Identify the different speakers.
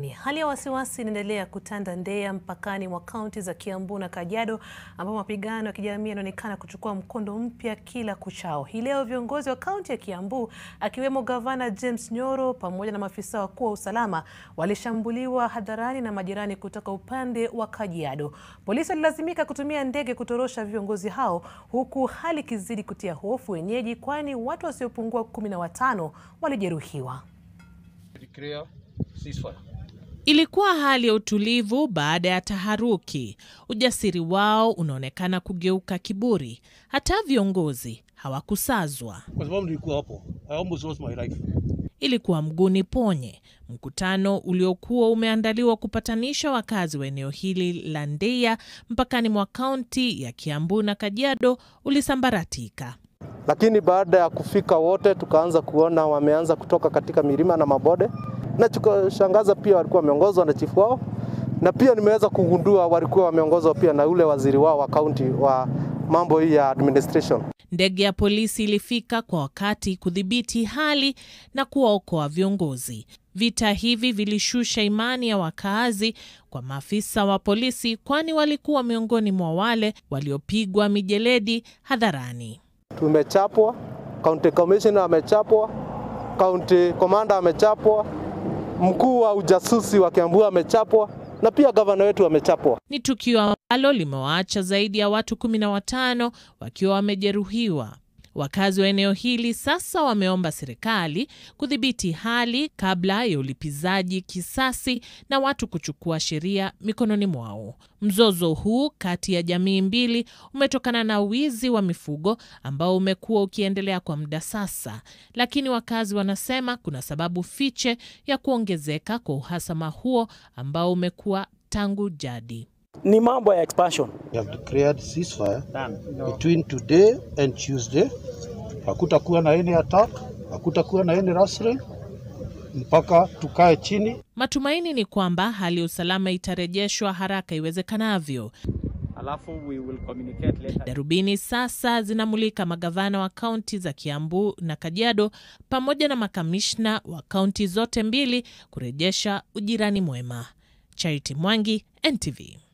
Speaker 1: Ni hali ya wasiwasi inaendelea kutanda Ndeya mpakani mwa kaunti za Kiambu na Kajiado ambapo mapigano ya kijamii yanaonekana kuchukua mkondo mpya kila kuchao. Hii leo viongozi wa kaunti ya Kiambu akiwemo Gavana James Nyoro pamoja na maafisa wakuu wa usalama walishambuliwa hadharani na majirani kutoka upande wa Kajiado. Polisi walilazimika kutumia ndege kutorosha viongozi hao huku hali ikizidi kutia hofu wenyeji kwani watu wasiopungua kumi na watano walijeruhiwa.
Speaker 2: Ilikuwa hali ya utulivu baada ya taharuki. Ujasiri wao unaonekana kugeuka kiburi. Hata viongozi hawakusazwa. Kwa sababu nilikuwa hapo, I almost lost my life. Ilikuwa mguni ponye, mkutano uliokuwa umeandaliwa kupatanisha wakazi wa eneo hili la Ndeya mpakani mwa kaunti ya Kiambu na Kajiado ulisambaratika.
Speaker 3: Lakini baada ya kufika wote, tukaanza kuona wameanza kutoka katika milima na mabonde Nachokishangaza pia walikuwa wameongozwa na chifu wao, na pia nimeweza kugundua walikuwa wameongozwa pia na yule waziri wao wa kaunti wa mambo hii ya administration.
Speaker 2: Ndege ya polisi ilifika kwa wakati kudhibiti hali na kuwaokoa viongozi. Vita hivi vilishusha imani ya wakaazi kwa maafisa wa polisi, kwani walikuwa miongoni mwa wale waliopigwa mijeledi hadharani.
Speaker 3: Tumechapwa, county commissioner amechapwa, county commander amechapwa mkuu wa ujasusi wa Kiambu amechapwa na pia gavana wetu amechapwa.
Speaker 2: Ni tukio ambalo limewaacha zaidi ya watu kumi na watano wakiwa wamejeruhiwa. Wakazi wa eneo hili sasa wameomba serikali kudhibiti hali kabla ya ulipizaji kisasi na watu kuchukua sheria mikononi mwao. Mzozo huu kati ya jamii mbili umetokana na wizi wa mifugo ambao umekuwa ukiendelea kwa muda sasa, lakini wakazi wanasema kuna sababu fiche ya kuongezeka kwa uhasama huo ambao umekuwa tangu jadi. Ni mambo ya expansion. We have declared
Speaker 3: ceasefire between today and Tuesday. Hakutakuwa na any attack, hakutakuwa na any rustling mpaka tukae chini.
Speaker 2: Matumaini ni kwamba hali ya usalama itarejeshwa haraka iwezekanavyo. Alafu we will communicate later. Darubini sasa zinamulika magavana wa kaunti za Kiambu na Kajiado pamoja na makamishna wa kaunti zote mbili kurejesha ujirani mwema. Charity Mwangi, NTV.